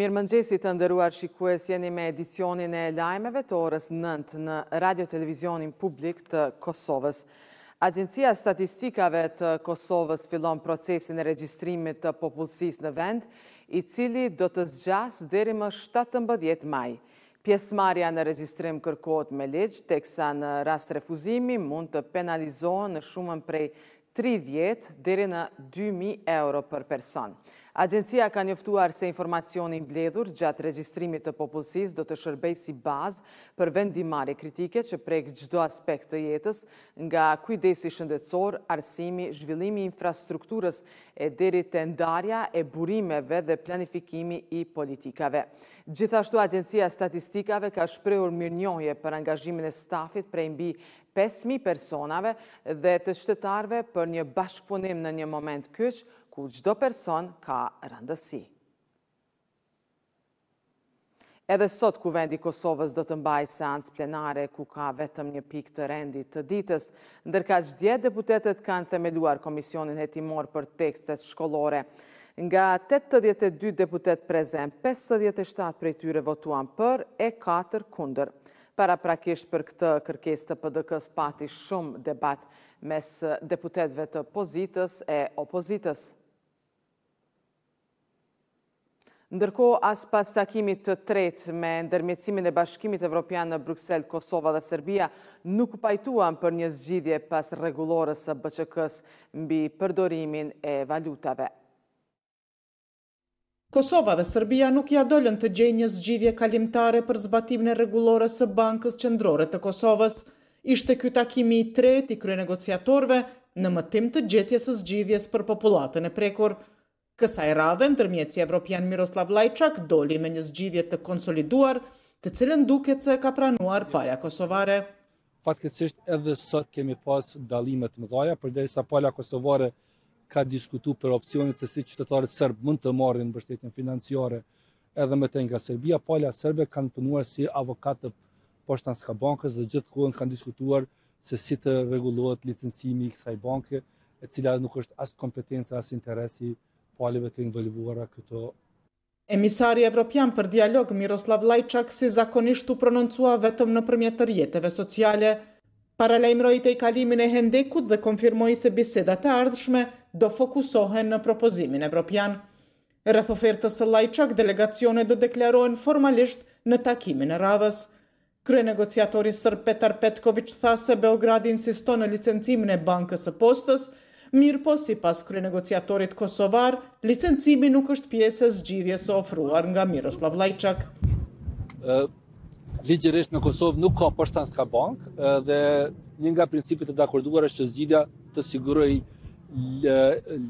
Mirë të ndëruar shikues jeni me edicionin e lajmeve të orës 9 në radio-televizionin publik të Kosovës. Agencia Statistikave të Kosovës fillon procesin e registrimit të popullësis në vend, i cili do të zgjas dheri më 17 maj. Pjesmarja në registrim kërkot me leqë, teksa në rast refuzimi mund të penalizohen në shumën prej 30 dheri në 2.000 euro për personë. Agencia ka njëftuar se informacioni në bledhur gjatë registrimit të popullësis do të shërbej si bazë për vendimare kritike që prek gjdo aspekt të jetës nga kujdesi shëndetsor, arsimi, zhvillimi infrastrukturës e deri të ndarja e burimeve dhe planifikimi i politikave. Gjithashtu, Agencia Statistikave ka shpreur mirë njohje për angazhimin e stafit prej mbi 5.000 personave dhe të shtetarve për një bashkëpunim në një moment kësh ku gjdo person ka rëndësi. Edhe sot, Kuvendi Kosovës do të mbaj seans plenare ku ka vetëm një pik të rendit të ditës, ndërka 10 deputetet kanë themeluar Komisionin Hetimor për tekstet shkolore. Nga 82 deputet prezent, 57 prej tyre votuan për e 4 kunder. Para prakisht për këtë kërkes të PDK-s pati shumë debat mes deputetve të pozitës e opozitës. Ndërko, as pas takimit të tret me ndërmjecimin e bashkimit Evropian në Bruxelles, Kosova dhe Serbia, nuk pajtuan për një zgjidje pas regulores së bëqëkës mbi përdorimin e valutave. Kosova dhe Serbia nuk ja dollën të gjej një zgjidhje kalimtare për zbatim në regulore së bankës qëndrore të Kosovës. Ishte ky takimi i tret i krye negociatorve në mëtim të gjetjes së zgjidhjes për populatën e prekur. Kësaj radhe, në tërmjeci Evropian Miroslav Lajçak doli me një zgjidhje të konsoliduar, të cilën duke që ka pranuar palja kosovare. Fatkeqësisht edhe sot kemi pas dalimet më dhaja, për pala palja kosovare ka diskutu për opcionit të si qytetarët sërbë mund të marrin mbështetjen financiare edhe me të nga Serbia, pala sërbe kanë punuar si avokat të poshtan s'ka bankës dhe gjithë kohën kanë diskutuar se si të regulohet licencimi i kësaj banke, e cila nuk është as kompetenca, as interesi palive të involvuara këto. Emisari Evropian për dialog Miroslav Lajçak si zakonisht u prononcua vetëm në përmjetë të rjetëve sociale, paralajmëroj të i kalimin e hendekut dhe konfirmoj se bisedat e ardhshme – do fokusohen në propozimin evropian. Rëth ofertës së lajqak, delegacione do deklarohen formalisht në takimin e radhës. Krye negociatori Sër Petar Petković tha se Beograd insisto në licencimin e bankës e postës, mirë po si pas krye negociatorit Kosovar, licencimi nuk është pjesë zgjidhjes ofruar nga Miroslav Lajqak. Ligjeresht në Kosovë nuk ka përshtan ka bankë dhe një nga principit e dakorduar është që zgjidhja të siguroj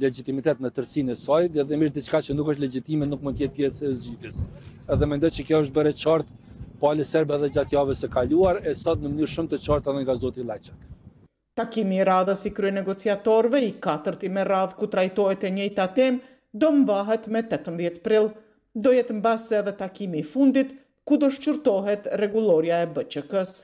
legitimitet në tërsin e saj, dhe dhe mirë diçka që nuk është legitime, nuk mund tjetë pjesë e zgjitës. Edhe me ndoj që kjo është bërë qartë, pali serbe edhe gjatë jave së kaluar, e sot në mënyrë shumë të qartë edhe nga Zoti Lajqak. Takimi i radhës i krye negociatorve i katërti me radhë ku trajtojt e njëjta tem, do mbahet me 18 prill. Do jetë mbase edhe takimi i fundit, ku do shqyrtohet regulorja e bëqëkës.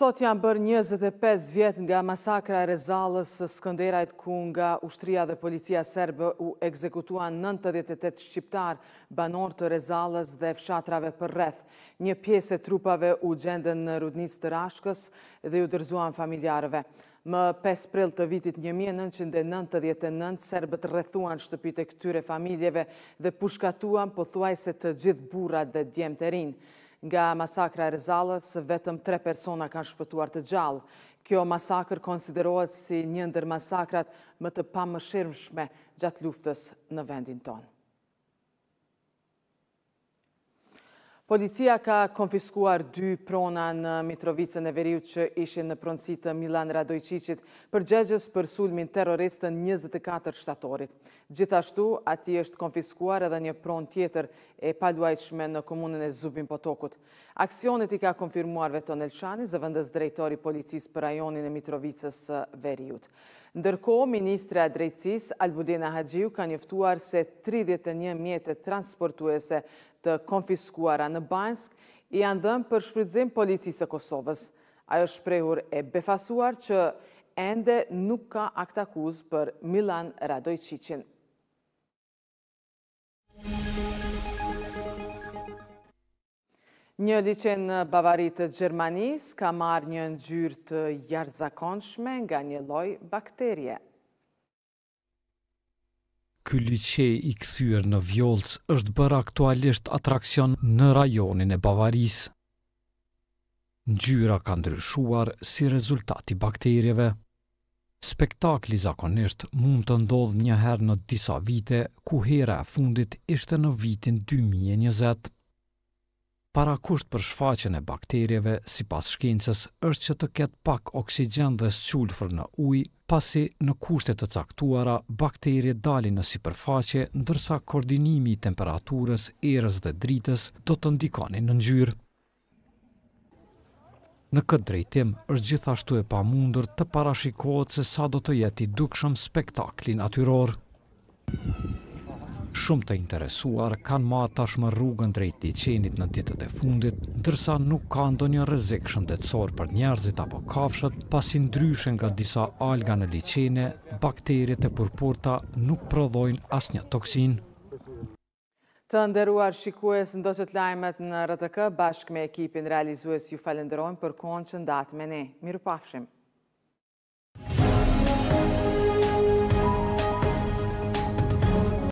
Sot janë bërë 25 vjetë nga masakra e rezalës së skënderajt ku nga ushtria dhe policia serbë u ekzekutuan 98 shqiptar banor të rezalës dhe fshatrave për rreth. Një piesë e trupave u gjendën në rudnitës të rashkës dhe u dërzuan familjarëve. Më 5 prill të vitit 1999, serbët rrethuan shtëpite këtyre familjeve dhe pushkatuan po të gjithë burat dhe djemë të rinë. Nga masakra e rezalës, vetëm tre persona kanë shpëtuar të gjallë. Kjo masakr konsiderohet si njëndër masakrat më të pamëshirmshme gjatë luftës në vendin tonë. Policia ka konfiskuar dy prona në Mitrovicën e Veriut që ishin në pronsitë Milan Radojqicit për gjegjes për sulmin terroristën 24 shtatorit. Gjithashtu, ati është konfiskuar edhe një pron tjetër e paluajqme në komunën e Zubin Potokut. Aksionet i ka konfirmuar Veton Elçani, zëvëndës drejtori policis për rajonin e Mitrovicës Veriut. Ndërko, Ministre Adrejcis, Albudina Hadjiu, ka njëftuar se 31 mjetët transportuese të konfiskuara në Bansk i janë për shfrydzim policisë e Kosovës. Ajo shprehur e befasuar që ende nuk ka aktakuz për Milan Radojqicin. Një licen në Bavaritë Gjermanis ka marrë një gjyrë të jarëzakonshme nga një loj bakterje ky liçe i kthyer në Vjollc është bërë aktualisht atraksion në rajonin e Bavarisë. Ngjyra ka ndryshuar si rezultat i bakterieve. Spektakli zakonisht mund të ndodhë një herë në disa vite, ku hera e fundit ishte në vitin 2020. Para kusht për shfaqen e bakterjeve, si pas shkencës, është që të ketë pak oksigen dhe squlfër në uj, pasi në kushtet të caktuara, bakterje dalin në si përfaqe, ndërsa koordinimi i temperaturës, erës dhe dritës do të ndikoni në njërë. Në këtë drejtim, është gjithashtu e pa mundur të parashikohet se sa do të jeti dukshëm spektaklin atyrorë. Shumë të interesuar kanë ma tashmë rrugën drejt licenit në ditët e fundit, ndërsa nuk ka ndo një rezik shëndetsor për njerëzit apo kafshët, pasi dryshen nga disa alga në licene, bakterit e purpurta nuk prodhojnë as një toksin. Të ndëruar shikues në doqët lajmet në RTK, bashkë me ekipin realizues ju falenderojnë për konë që ndatë me ne. Miru pafshim.